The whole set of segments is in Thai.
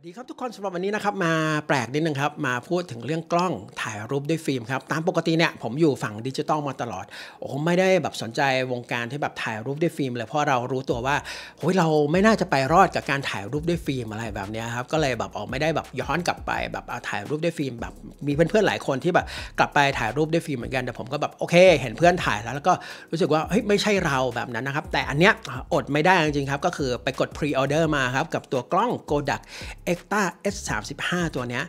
วัสดีครับทุกคนสำหรับวันนี้นะครับมาแปลกนิดนึงครับมาพูดถึงเรื่องกล้องถ่ายรูปด้วยฟิล์มครับตามปกติเนี่ยผมอยู่ฝั่งดิจิตอลมาตลอดโอ้ไม่ได้แบบสนใจวงการที่แบบถ่ายรูปด้วยฟิล์มเลยเพราะเรารู้ตัวว่าโอ้ยเราไม่น่าจะไปรอดกับการถ่ายรูปด้วยฟิล์มอะไรแบบนี้ครับก็เลยแบบออกไม่ได้แบบย้อนกลับไป แบบเอาถ่ายรูปด้วยฟิล์มแบบมีเพื่อนๆหลายคนที่แบบกลับไปถ่ายรูปด้วยฟิล์มเหมือนกัน แต่ ผมก็แบบโอเค เห็นเพื่อนถ่ายแล้วแล้วก็รู้สึกว่าเฮ้ยไม่ใช่เราแบบนั้นนะครับแต่อันเนี้ยอดไม่ได้จริงๆครับ ก็คือไปกดพรีออเดอร์มาครับกับตัวกล้อง Kodak เอ็กต S35 ตัวเนี้ย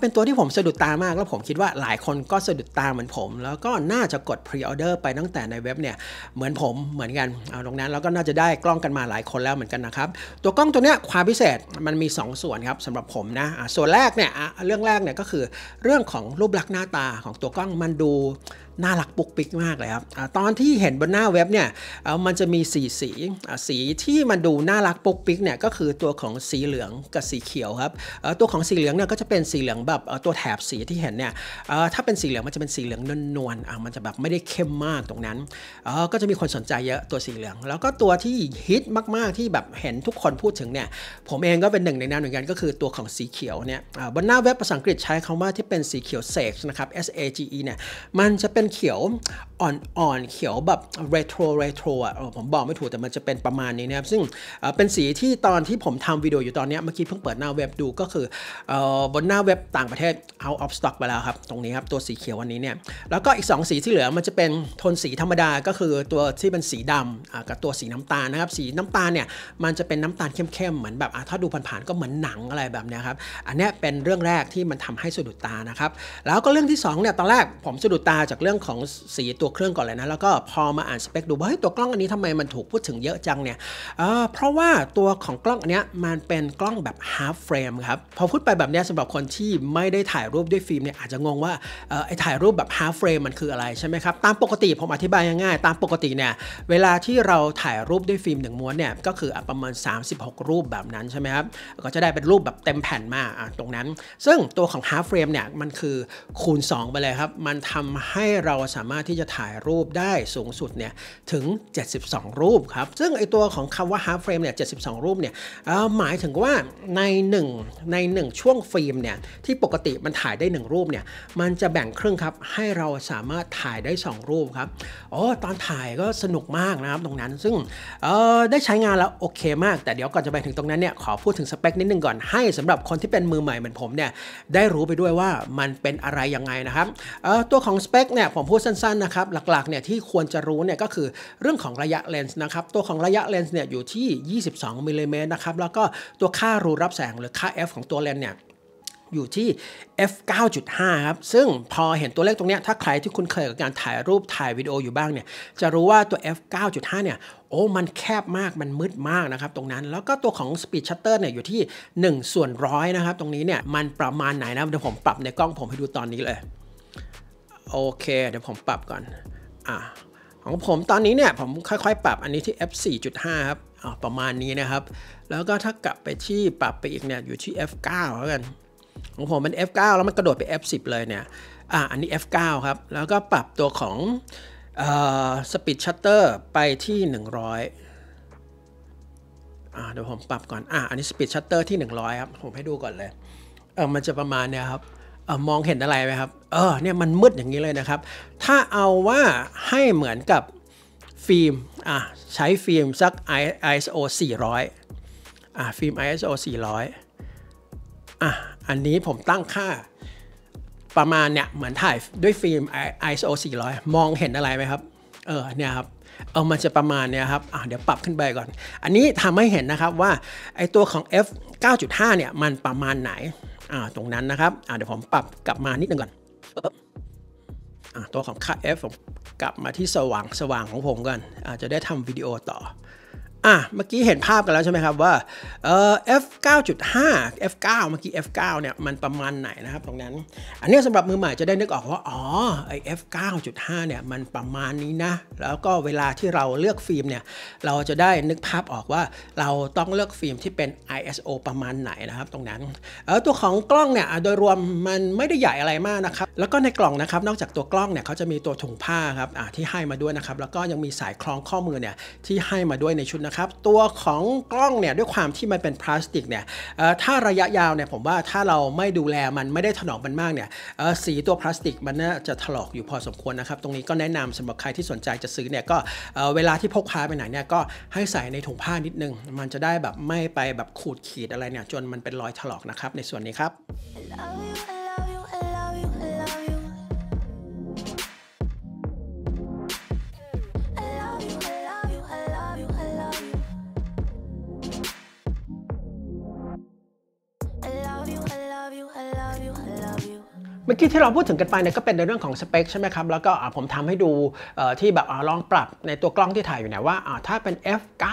เป็นตัวที่ผมสะดุดตามาก แล้วผมคิดว่าหลายคนก็สะดุดตาเหมือนผม แล้วก็น่าจะกดพรีออเดอร์ไปตั้งแต่ในเว็บเนี่ยเหมือนผมเหมือนกันเอาตรงนั้นแล้วก็น่าจะได้กล้องกันมาหลายคนแล้วเหมือนกันนะครับตัวกล้องตัวเนี้ยความพิเศษมันมี 2 ส่วนครับสำหรับผมนะส่วนแรกเนี่ยเรื่องแรกเนี่ยก็คือเรื่องของรูปลักษณ์หน้าตาของตัวกล้องมันดูน่ารักปุกปิกมากเลยครับอตอนที่เห็นบนหน้าเว็บเนี่ยมันจะมีสีสีสีที่มันดูน่ารักปุกปิกเนี่ยก็คือตัวของสีเหลืองกับสีเขียวครับตัวของสีเหลืองเนี่ยก็จะเป็นสีเหลืองแบบตัวแถบสีที่เห็นเนี่ยถ้าเป็นสีเหลืองมันจะเป็นสีเหลืองนวลๆมันจะแบบไม่ได้เข้มมากตรงนั้นก็จะมีคนสนใจเยอะตัวสีเหลือง แล้วก็ตัวที่ฮิตมากๆ ที่แบบเห็นทุกคนพูดถึงเนี่ยผมเองก็เป็นหนึ่งในนั้นเหมือนกันก็คือตัวของสีเขียวเนี่ยบนหน้าเว็บภาษาอังกฤษใช้คำว่าที่เป็นสีเขียวเสกนะครับ S A G E เนี่ยมันจะเป็นเนเขียวอ่อนๆเขียวแบบเรโทรเรโทรอ่ะผมบอกไม่ถูกแต่มันจะเป็นประมาณนี้นะครับซึ่งเป็นสีที่ตอนที่ผมทำวิดีโออยู่ตอนนี้เมื่อกี้เพิ่งเปิดหน้าเว็บดูก็คือ บนหน้าเว็บต่างประเทศเอาออฟสต็อกไปแล้วครับตรงนี้ครับ ตัวสีเขียววันนี้เนี่ยแล้วก็อีก 2 สีที่เหลือมันจะเป็นโทนสีธรรมดาก็คือตัวที่เป็นสีดำกับตัวสีน้ำตาลนะครับสีน้ำตาลเนี่ยมันจะเป็นน้ำตาลเข้มๆเหมือนแบบถ้าดูผ่านๆก็เหมือนหนังอะไรแบบนี้ครับอันนี้เป็นเรื่องแรกที่มันทำให้สะดุดตานะครับแล้วก็เรื่องที่2เนี่ยตอนแรกผมสะดุดตาจากเรื่ององของสีตัวเครื่องก่อนเลยนะแล้วก็พอมาอ่านสเปคดู ว่าเฮ้ย ตัวกล้องอันนี้ทำไมมันถูกพูดถึงเยอะจังเนี่ยเพราะว่าตัวของกล้องอันเนี้ยมันเป็นกล้องแบบ half frame ครับพอพูดไปแบบนี้สำหรับคนที่ไม่ได้ถ่ายรูปด้วยฟิล์มเนี่ยอาจจะงงว่าไอ้ถ่ายรูปแบบ half frame มันคืออะไร ใช่ไหมครับ ตามปกติ ผมอธิบายง่ายๆตามปกติเนี่ยเวลาที่เราถ่ายรูปด้วยฟิล์มหนึ่งม้วนเนี่ยก็คือประมาณ 36 รูปแบบนั้นใช่ไหมครับก็จะได้เป็นรูปแบบเต็มแผ่นมาตรงนั้น ซึ่งตัวของ half frame เนี่ยมันคือคูณ 2 ไปเลยครับมันทาใเราสามารถที่จะถ่ายรูปได้สูงสุดเนี่ยถึง 72 รูปครับ ซึ่งไอตัวของคำว่า half frame เนี่ย 72 รูปเนี่ยหมายถึงว่าใน1ใน1ช่วงฟิล์มเนี่ยที่ปกติมันถ่ายได้ 1 รูปเนี่ยมันจะแบ่งครึ่งครับ ให้เราสามารถถ่ายได้ 2 รูปครับอ๋อตอนถ่ายก็สนุกมากนะครับ ตรงนั้นซึ่งได้ใช้งานแล้ว โอเคมาก แต่เดี๋ยวก่อนจะไปถึงตรงนั้นเนี่ยขอพูดถึงสเปคนิดนึงก่อนให้สำหรับคนที่เป็นมือใหม่เหมือนผมเนี่ยได้รู้ไปด้วยว่ามันเป็นอะไรยังไงนะครับตัวของสเปคเนี่ยกผมพูดสั้นๆนะครับหลักๆเนี่ยที่ควรจะรู้เนี่ยก็คือเรื่องของระยะเลนส์นะครับตัวของระยะเลนส์เนี่ยอยู่ที่ 22มิลลิเมตรนะครับแล้วก็ตัวค่ารูรับแสงหรือค่า f ของตัวเลนส์เนี่ยอยู่ที่ f 9.5ครับซึ่งพอเห็นตัวเลขตรงนี้ ถ้าใครที่คุณเคยกับการถ่ายรูปถ่ายวิดีโออยู่บ้างเนี่ยจะรู้ว่าตัว f 9.5เนี่ยโอ้มันแคบมากมันมืดมากนะครับตรงนั้นแล้วก็ตัวของ speed shutter เนี่ยอยู่ที่1ส่วนร้อยนะครับตรงนี้เนี่ยมันประมาณไหนนะเดี๋ยวผมปรับในกล้องผมให้ดูตอนนี้เลยโอเคเดี๋ยวผมปรับก่อน อ่ะของผมตอนนี้เนี่ยผมค่อยๆ ปรับอันนี้ที่ f 4.5ครับอประมาณนี้นะครับ แล้วก็ถ้ากลับไปที่ปรับไปอีกเนี่ยอยู่ที่ f 9แล้วกันของผมเป็น f 9แล้วมันกระโดดไป f 10เลยเนี่ย อ่ะอันนี้ f 9ครับแล้วก็ปรับตัวของสปีดชัตเตอร์ไปที่ 100อ่าเดี๋ยวผมปรับก่อน อ่ะอันนี้สปีดชัตเตอร์ที่ 100 ครับผมให้ดูก่อนเลย เออมันจะประมาณเนี่ยครับออมองเห็นอะไรไหมครับ เออ เนี่ยมันมืดอย่างนี้เลยนะครับ ถ้าเอาว่าให้เหมือนกับฟิล์ม อ่ะใช้ฟิล์มสัก ISO 400อ่ะฟิล์ม ISO 400อ่ะ อันนี้ผมตั้งค่าประมาณเนี่ยเหมือนถ่ายด้วยฟิล์ม ISO 400มองเห็นอะไรไหมครับ เออ เนี่ยครับ เอามันจะประมาณเนี่ยครับ อ่ะเดี๋ยวปรับขึ้นไปก่อน อันนี้ทำให้เห็นนะครับว่าไอตัวของ f 9.5เนี่ยมันประมาณไหนอ่าตรงนั้นนะครับอ่าเดี๋ยวผมปรับกลับมานิดนึงก่อนอ่าตัวของค่า f ผมกลับมาที่สว่างสว่างของผมก่อนอาจจะได้ทำวิดีโอต่อ่ะเมื่อกี้เห็นภาพกันแล้วใช่ไหมครับว่าเอ่อ f 9.5 f 9เมื่อกี้ f 9เนี่ยมันประมาณไหนนะครับตรงนั้น อันนี้สำหรับมือใหม่จะได้นึกออกว่าอ๋อไอ f 9.5เนี่ยมันประมาณนี้นะแล้วก็เวลาที่เราเลือกฟิล์มเนี่ยเราจะได้นึกภาพออกว่า เราต้องเลือกฟิล์มที่เป็น ISO ประมาณไหนนะครับ ตรงนั้นเออตัวของกล้องเนี่ยโดยรวมมันไม่ได้ใหญ่อะไรมากนะครับแล้วก็ในกล่องนะครับนอกจากตัวกล้องเนี่ยเขาจะมีตัวถุงผ้าครับที่ให้มาด้วยนะครับแล้วก็ยังมีสายคล้องข้อมือเนี่ยที่ให้มาด้วยในชุดนะครับครับตัวของกล้องเนี่ยด้วยความที่มันเป็นพลาสติกเนี่ยถ้าระยะยาวเนี่ยผมว่าถ้าเราไม่ดูแลมันไม่ได้ถนอมมันมากเนี่ยสีตัวพลาสติกมันน่าจะถลอกอยู่พอสมควรนะครับ ตรงนี้ก็แนะนำสำหรับใครที่สนใจจะซื้อเนี่ยก็เวลาที่พกพาไปไหนเนี่ยก็ให้ใส่ในถุงผ้านิดนึง มันจะได้แบบไม่ไปแบบขูดขีดอะไรเนี่ยจนมันเป็นรอยถลอกนะครับในส่วนนี้ครับกี้ที่เราพูดถึงกันไปเนี่ยก็เป็นในเรื่องของสเปคใช่ไหมครับ แล้วก็ผมทำให้ดูที่แบบลองปรับในตัวกล้องที่ถ่ายอยู่เนี่ยว่าถ้าเป็น f9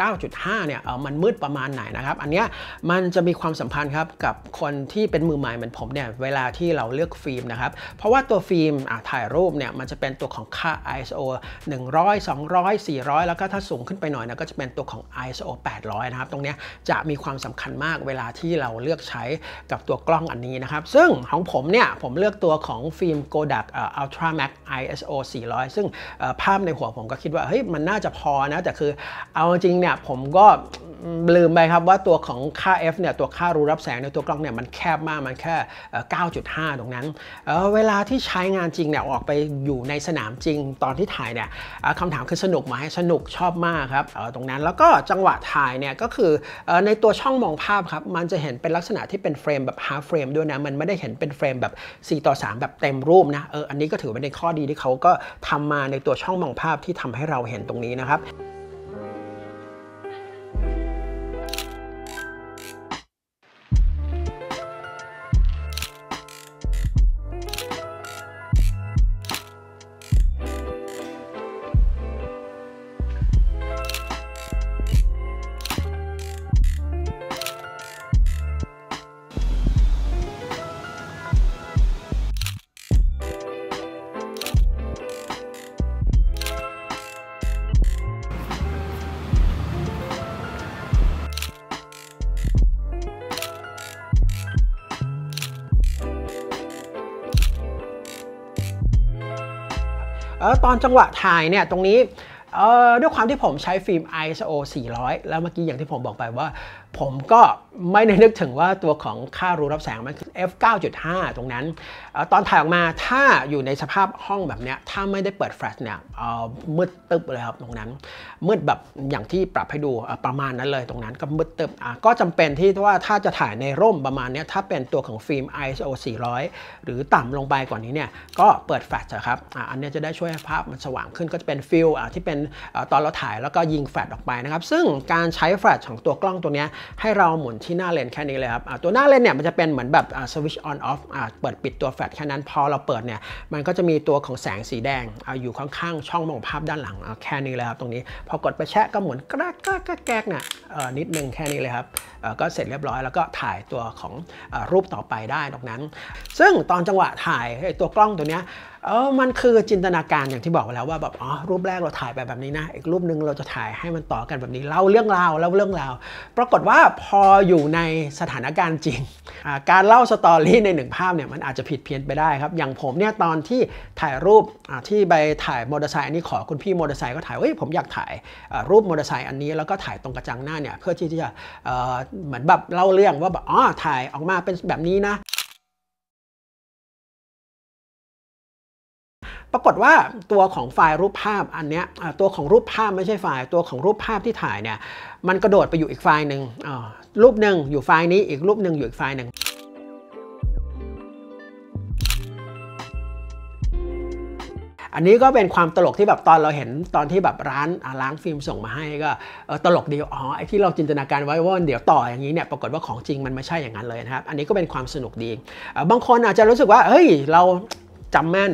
9.5เนี่ยมันมืดประมาณไหนนะครับ อันเนี้ยมันจะมีความสัมพันธ์ครับ กับคนที่เป็นมือใหม่เหมือนผมเนี่ยเวลาที่เราเลือกฟิล์มนะครับ เพราะว่าตัวฟิล์มถ่ายรูปเนี่ยมันจะเป็นตัวของค่า ISO 100 200 400 แล้วก็ถ้าสูงขึ้นไปหน่อยนะก็จะเป็นตัวของ ISO 800นะครับตรงนี้จะมีความสำคัญมากเวลาที่เราเลือกใช้กับตัวกล้องอันนี้นะครับซึ่งของผมเนี่ยผมเลือกตัวของฟิล์ม g o d a k Ultra Max ISO 400 ซึ่งภาพในหัวผมก็คิดว่า เฮ้ยมันน่าจะพอนะ แต่คือเอาจริงเนี่ยผมก็ลืมไปครับว่าตัวของค่า f เนี่ยตัวค่ารูรับแสงในตัวกล้องเนี่ยมันแคบมากมันแค่ 9.5 ตรงนั้นเเวลาที่ใช้งานจริงเนี่ยออกไปอยู่ในสนามจริงตอนที่ถ่ายเนี่ยคำถามคือสนุกไหมสนุกชอบมากครับตรงนั้นแล้วก็จังหวะถ่ายเนี่ยก็คือในตัวช่องมองภาพครับมันจะเห็นเป็นลักษณะที่เป็นเฟรมแบบ half frame ด้วยนะ มันไม่ได้เห็นเป็นเฟรมแบบ 4 ต่อ 3 แบบเต็มรูปนะเอออันนี้ก็ถือเป็นข้อดีที่เขาก็ทำมาในตัวช่องมองภาพที่ทำให้เราเห็นตรงนี้นะครับแล้วตอนจังหวะถ่ายเนี่ยตรงนี้ด้วยความที่ผมใช้ฟิล์ม ISO 400 แล้วเมื่อกี้อย่างที่ผมบอกไปว่าผมก็ไม่ได้นึกถึงว่าตัวของค่ารูรับแสงมันคือ f 9.5ตรงนั้น ตอนถ่ายออกมาถ้าอยู่ในสภาพห้องแบบเนี้ยถ้าไม่ได้เปิดแฟลชเนี่ยมืดตึ๊บเลยครับตรงนั้น มืดแบบอย่างที่ปรับให้ดูประมาณนั้นเลยตรงนั้นก็มืดตึ๊บก็จำเป็นที่ว่าถ้าจะถ่ายในร่มประมาณนี้ถ้าเป็นตัวของฟิล์ม ISO 400 หรือต่ำลงไปกว่านี้เนี่ยก็เปิดแฟลชครับอันนี้จะได้ช่วยให้ภาพมันสว่างขึ้นก็จะเป็นฟิลที่เป็นตอนเราถ่ายแล้วก็ยิงแฟลชออกไปนะครับซึ่งการใช้แฟลชของตัวกล้องตัวนี้ให้เราหมุนที่หน้าเลนแค่นี้เลยครับตัวหน้าเลนเนี่ยมันจะเป็นเหมือนแบบสวิตช์ออนออฟเปิดปิดตัวแฟลชแค่นั้น พอเราเปิดเนี่ยมันก็จะมีตัวของแสงสีแดง อยู่ข้างๆ ช่องมองภาพด้านหลังแค่นี้เลยครับตรงนี้ พอกดไปแชะก็หมุนกระกกแกกเนี่ยนิดนึงแค่นี้เลยครับก็เสร็จเรียบร้อยแล้วก็ถ่ายตัวของรูปต่อไปได้ตรงนั้น ซึ่งตอนจังหวะถ่ายตัวกล้องตัวเนี้ยเออมันคือจินตนาการอย่างที่บอกไปแล้วว่าแบบอ๋อรูปแรกเราถ่ายแบบแบบนี้นะอีกรูปนึงเราจะถ่ายให้มันต่อกันแบบนี้เล่าเรื่องราวเล่าเรื่องราวปรากฏว่าพออยู่ในสถานการณ์จริง การเล่าสตอรี่ในหนึ่งภาพเนี่ยมันอาจจะผิดเพี้ยนไปได้ ครับอย่างผมเนี่ยตอนที่ถ่ายรูปที่ไปถ่ายมอเตอร์ไซค์อันนี้ขอคุณพี่มอเตอร์ไซค์ก็ถ่ายเฮ้ยผมอยากถ่ายรูปมอเตอร์ไซค์อันนี้แล้วก็ถ่ายตรงกระจังหน้าเนี่ยเพื่อที่จะเหมือนแบบเล่าเรื่องว่าแบบอ๋อถ่ายออกมาเป็นแบบนี้นะปรากฏว่าตัวของไฟล์รูปภาพอันเนี้ยตัวของรูปภาพไม่ใช่ไฟล์ ตัวของรูปภาพที่ถ่ายเนี่ยมันกระโดดไปอยู่อีกไฟล์หนึ่งรูปหนึ่งอยู่ไฟล์นี้อีกรูปหนึ่งอยู่อีกไฟล์หนึ่งอันนี้ก็เป็นความตลกที่แบบตอนเราเห็นตอนที่แบบร้านล้างฟิล์มส่งมาให้ก็ตลกดีอ๋อไอที่เราจินตนาการไว้ว่าเดี๋ยวต่ออย่างนี้เนี่ยปรากฏว่าของจริงมันไม่ใช่อย่างนั้นเลยนะครับ อันนี้ก็เป็นความสนุกดี บางคนอาจจะรู้สึกว่าเฮ้ยเราจำแม่น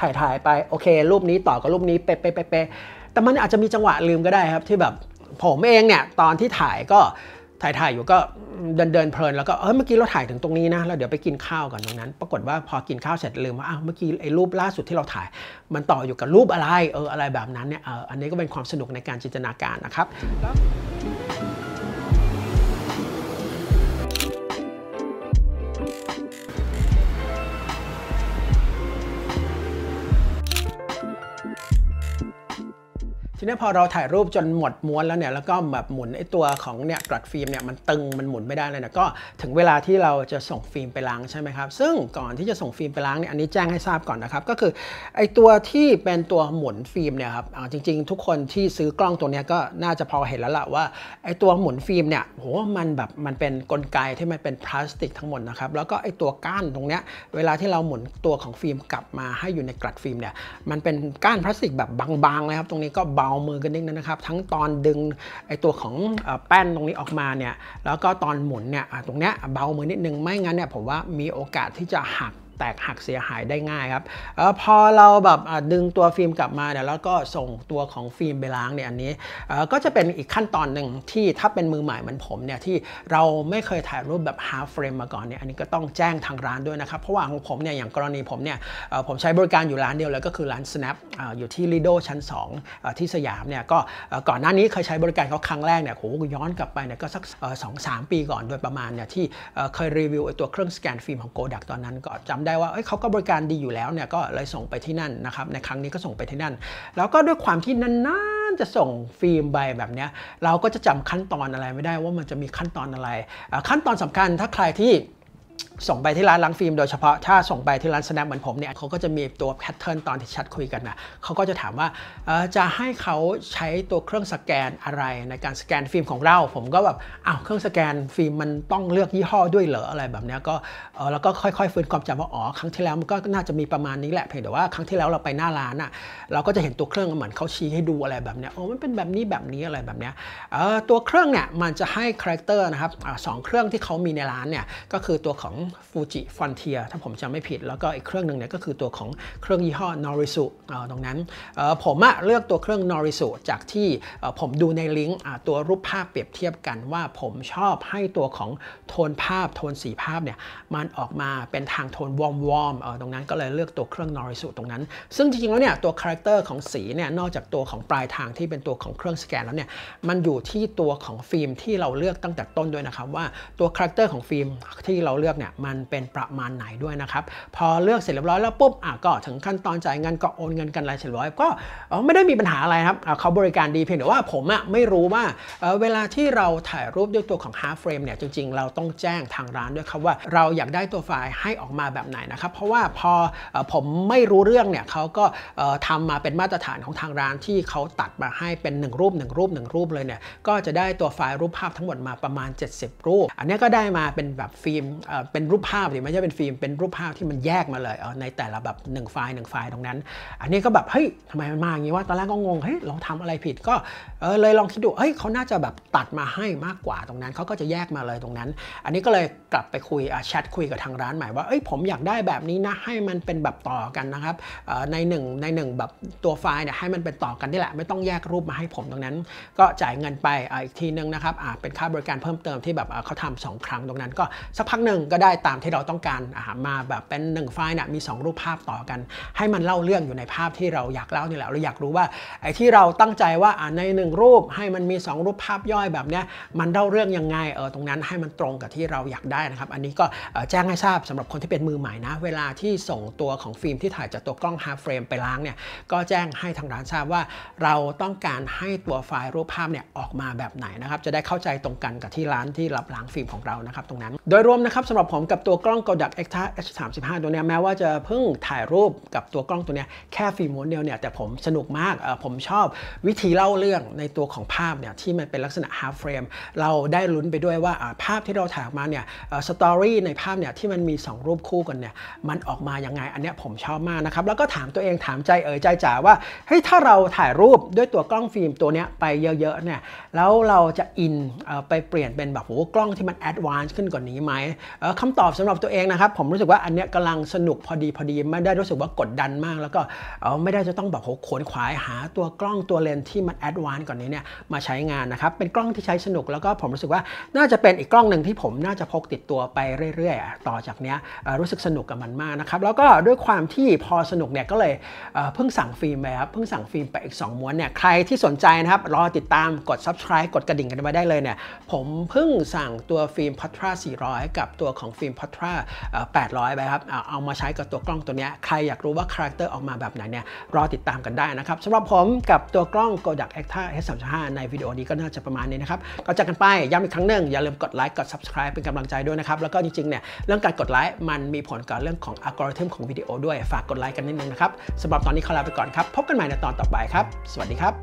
ถ่ายถ่ายไปโอเค รูปนี้ต่อกับรูปนี้เป๊ะเป๊ะเป๊ะแต่มันอาจจะมีจังหวะลืมก็ได้ครับ ที่แบบผมเองเนี่ยตอนที่ถ่ายก็ถ่ายถ่ายอยู่ก็เดินเดินเพลินแล้วก็เออเมื่อกี้เราถ่ายถึงตรงนี้นะแล้วเดี๋ยวไปกินข้าวก่อนตรงนั้นปรากฏว่าพอกินข้าวเสร็จลืมว่าอ้าวเมื่อกี้ไอ้รูปล่าสุดที่เราถ่ายมันต่ออยู่กับรูปอะไร เอออะไรแบบนั้นเนี่ยเอออันนี้ก็เป็นความสนุกในการจินตนาการนะครับนี้พอเราถ่ายรูปจนหมดม้วนแล้วเนี่ยแล้วก็แบบหมุนไอ้ตัวของเนี่ยกรัดฟิล์มเนี่ยมันตึงมันหมุน ไม่ ได้เลยนะก็ถึงเวลาที่เราจะส่งฟิล์มไป ล้างใช่ไหมครับซึ่งก่อนที่ จะ ส่งฟิล์มไป ล้างเนี่ยอันนี้แจ้งให้ทราบก่อนนะครับก็คือ ไอ้ตัวที่เป็นตัวหมุนฟิล์มเนี่ยครับจริง ๆ ทุกคนที่ซื้อกล้องตัวนี้ก็น่าจะพอเห็นแล้วล่ะว่าไอ้ตัวหมุนฟิล์มเนี่ยโหมันแบบมันเป็นกลไกที่มันเป็นพลาสติกทั้งหมดนะครับแล้วก็ไอ้ตัวก้านตรงเนี้ยเวลาที่เราหมุนตัวของฟิล์มกลับมาให้อยู่ในกรดฟิล์มเนี่ยมันเป็นก้านพลาสติกแบบบางๆลยครับ ตรงนี้ก็เบาามือกันนิดนึงนนะครับ ทั้งตอนดึงไอตัวของแป้นตรงนี้ออกมาเนี่ยแล้วก็ตอนหมุนเนี่ยตรงเนี้ยเบามือนิดนึง ไม่งั้นเนี่ยผมว่ามีโอกาสที่จะหักแตกหักเสียหายได้ง่ายครับอพอเราแบบดึงตัวฟิล์มกลับมาเดี๋ยวเราก็ส่งตัวของฟิล์มไปล้างเนี่ยอันนี้ก็จะเป็นอีกขั้นตอนหนึ่งที่ถ้าเป็นมือใหม่เหมือนผมเนี่ยที่เราไม่เคยถ่ายรูปแบบ half frame มาก่อนเนี่ยอันนี้ก็ต้องแจ้งทางร้านด้วยนะครับ เพราะว่าของผมเนี่ยอย่างกรณีผมเนี่ยผมใช้บริการอยู่ร้านเดียวเลยก็คือร้าน snap อยู่ที่ lido ชั้น 2 ที่สยามเนี่ยก็ก่อนหน้านี้เคยใช้บริการเขาครั้งแรกเนี่ยโหย้อนกลับไปเนี่ยก็สักสองสามปีก่อนโดยประมาณเนี่ยที่เคยรีวิวตัวเครื่องสแกนฟิล์มของโกดักตอนนั้นก็จำได้ว่าเเขาก็บริการดีอยู่แล้วเนี่ยก็เลยส่งไปที่นั่นนะครับในครั้งนี้ก็ส่งไปที่นั่น แล้วก็ด้วยความที่นานๆ จะส่งฟิล์มใบแบบนี้เราก็จะจำขั้นตอนอะไรไม่ได้ว่ามันจะมีขั้นตอนอะไรขั้นตอนสำคัญถ้าใครที่ส่งไปที่ร้านล้างฟิล์มโดยเฉพาะ ถ้าส่งไปที่ร้านสแนปเหมือนผมเนี่ยเขาก็จะมีตัวแพทเทิร์นตอนที่ชัดคุยกันนะเขาก็จะถามว่าจะให้เขาใช้ตัวเครื่องสแกนอะไรในการสแกนฟิล์มของเรา ผมก็แบบอ้าวเครื่องสแกนฟิล์มมันต้องเลือกยี่ห้อด้วยเหรออะไรแบบนี้ก็แล้วก็ค่อยๆฟื้นความจำว่าอ๋อครั้งที่แล้วมันก็น่าจะมีประมาณนี้แหละเพียงแต่ว่า ครั้งที่แล้วเราไปหน้าร้านอ่ะเราก็จะเห็นตัวเครื่องเหมือนเขาชี้ให้ดูอะไรแบบนี้โอ้มันเป็นแบบนี้แบบนี้อะไรแบบนี้ตัวเครื่องเนี่ยมันจะให้คาแรคเตอร์นะครับสองเครื่องที่เขามีในร้านเนี่ยก็คือตัวของฟูจิฟอนเทียถ้าผมจำไม่ผิดแล้วก็อีกเครื่องหนึ่งเนี่ยก็คือตัวของเครื่องยี่ห้อนอริสุตรงนั้น ผมเลือกตัวเครื่องนอริสุจากที่ผมดูในลิงก์ตัวรูปภาพเปรียบเทียบกัน ว่าผมชอบให้ตัวของโทนภาพ โทนสีภาพเนี่ยมันออกมาเป็นทางโทนวอม์มๆตรงนั้นก็เลยเลือกตัวเครื่องนอริสุตรงนั้น ซึ่งจริงๆแล้วเนี่ยตัวคาแรคเตอร์ของสีเนี่ยนอกจากตัวของปลายทางที่เป็นตัวของเครื่องสแกนแล้วเนี่ยมันอยู่ที่ตัวของฟิล์มที่เราเลือกตั้งแต่ต้นด้วยนะครับว่าตัวคาแรคเตอร์ของฟิล์มที่เราเลือกเนี่ยมันเป็นประมาณไหนด้วยนะครับ พอเลือกเสร็จเรียบร้อยแล้วปุ๊บอ่ะก็ถึงขั้นตอนจ่ายเงินก็โอนเงินกันอะไรเสร็จเรียบร้อย ก็ไม่ได้มีปัญหาอะไรครับ เขาบริการดีเพียงแต่ว่าผมอ่ะไม่รู้ว่า เวลาที่เราถ่ายรูปด้วยตัวของ half frame เนี่ยจริงๆ เราต้องแจ้งทางร้านด้วยครับว่าเราอยากได้ตัวไฟล์ให้ออกมาแบบไหนนะครับ เพราะว่าพอผมไม่รู้เรื่องเนี่ยเขาก็ทำมาเป็นมาตรฐานของทางร้านที่เขาตัดมาให้เป็น1รูป1 รูป 1 รูปเลยเนี่ยก็จะได้ตัวไฟล์รูปภาพทั้งหมดมาประมาณ 70 รูป อันนี้ก็ได้มาเป็นแบบฟิล์มเป็นนรูปภาพดิไม่ใช่เป็นฟิล์มเป็นรูปภาพที่มันแยกมาเลยเออในแต่ละแบบหนึ่งไฟล์หนึ่งไฟล์ตรงนั้น อันนี้ก็แบบเฮ้ยทำไมมันมาอย่างนี้ว่าตอนแรกก็งงเฮ้ยเราทำอะไรผิดก็เออเลยลองคิดดูเฮ้ยเขาน่าจะแบบตัดมาให้มากกว่าตรงนั้นเขาก็จะแยกมาเลยตรงนั้น อันนี้ก็เลยกลับไปคุยแชทคุยกับทางร้านใหม่ว่าเอ้ยผมอยากได้แบบนี้นะให้มันเป็นแบบต่อกันนะครับในหนึ่งในหนึ่งแบบตัวไฟล์เนี่ยให้มันเป็นต่อกันนี่แหละไม่ต้องแยกรูปมาให้ผมตรงนั้น ก็จ่ายเงินไปอีกทีนึงนะครับเป็นค่าบริการเพิ่มเติมที่แบบเขาทำ 2 ครั้งตรงนั้น ก็สักพักหนึ่งก็ได้ตามที่เราต้องการอาหารมาแบบเป็นหนึ่งไฟล์นะมี 2 รูปภาพต่อกัน ให้มันเล่าเรื่อง อยู่ในภาพที่เราอยากเล่านี่แหละเราอยากรู้ว่า ไอ้ที่เราตั้งใจว่าในหนึ่งรูปให้มันมี 2 รูปภาพย่อยแบบเนี้ยมันเล่าเรื่องยังไงเออตรงนั้นให้มันตรงกับที่เราอยากได้นะครับ อันนี้ก็แจ้งให้ทราบสำหรับคนที่เป็นมือใหม่นะเวลาที่ส่งตัวของฟิล์มที่ถ่ายจากตัวกล้อง hard frame ไปล้างเนี่ยก็แจ้งให้ทางร้านทราบว่า เราต้องการให้ตัวไฟล์รูปภาพเนี่ยออกมาแบบไหนนะครับจะได้เข้าใจตรงกันกับที่ร้านที่รับล้างฟิล์มของเรานะครับ ตรงนั้น โดยรวมนะครับสำหรับผมกับตัวกล้อง g o d a x e x t a H35 ตัวเนี้ยแม้ว่าจะเพิ่งถ่ายรูปกับตัวกล้องตัวเนี้ยแค่ฟิล์มม้วนเดียวเนี่ยแต่ผมสนุกมากผมชอบวิธีเล่าเรื่องในตัวของภาพเนี่ยที่มันเป็นลักษณะ half frame เราได้ลุ้นไปด้วยว่าภาพที่เราถ่ายออกมาเนี่ยสตอรี่ในภาพเนี่ยที่มันมี 2 รูปคู่กันเนี่ยมันออกมายังไง อันเนี้ยผมชอบมากนะครับ แล้วก็ถามตัวเองถามใจเอ๋ยใจจ๋าว่าเฮ้ยถ้าเราถ่ายรูปด้วยตัวกล้องฟิล์มตัวเนี้ยไปเยอะๆเนี่ยแล้วเราจะอินไปเปลี่ยนเป็นแบบโอหกล้องที่มันแอดวานซ์ขึ้นกว่านี้ไหมคำตอบสำหรับตัวเองนะครับผมรู้สึกว่าอันเนี้ยกำลังสนุกพอดีพอดีไม่ได้รู้สึกว่ากดดันมาก แล้วก็ไม่ได้จะต้องแบบโหขวนขวายหา ตัวกล้องตัวเลนที่มันแอดวานก่อนนี้เนี่ยมาใช้งานนะครับเป็นกล้องที่ใช้สนุกแล้วก็ผมรู้สึกว่าน่าจะเป็นอีกกล้องหนึ่งที่ผมน่าจะพกติดตัวไปเรื่อยๆต่อจากเนี้ยรู้สึกสนุกกับมันมากนะครับแล้วก็ด้วยความที่พอสนุกเนี่ยก็เลยเพิ่งสั่งฟิล์มไปครับเพิ่งสั่งฟิล์มไปอีก 2 ม้วนเนี่ยใครที่สนใจนะครับรอติดตามกด subscribe กดกระดิ่งกันมาได้เลยเนี่ยผมเพิ่งสั่งตัวฟิล์มพัทรา400 กับตัวของฟิล์มพัทรา800 ไปครับ เอามาใช้กับตัวกล้องตัวนี้ ใครอยากรู้ว่าคาแรคเตอร์ออกมาแบบไหนเนี่ย รอติดตามกันได้นะครับสำหรับผมกับตัวกล้อง g o d a k Acta S35 ในวิดีโอนี้ก็น่าจะประมาณนี้นะครับ ก็จากกันไป ย้ำอีกครั้งหนึ่งอย่าลืมกดไลค์ กด subscribe เป็นกำลังใจด้วยนะครับ แล้วก็จริงๆ เนี่ย เรื่องการกดไลค์มันมีผลกับเรื่องของอัลกอริทึมของวิดีโอ ด้วย ฝากกดไลค์กันนิดนึงนะครับสำหรับตอนนี้ขอลาไปก่อนครับ พบกันใหม่ในตอนต่อไปครับ สวัสดีครับ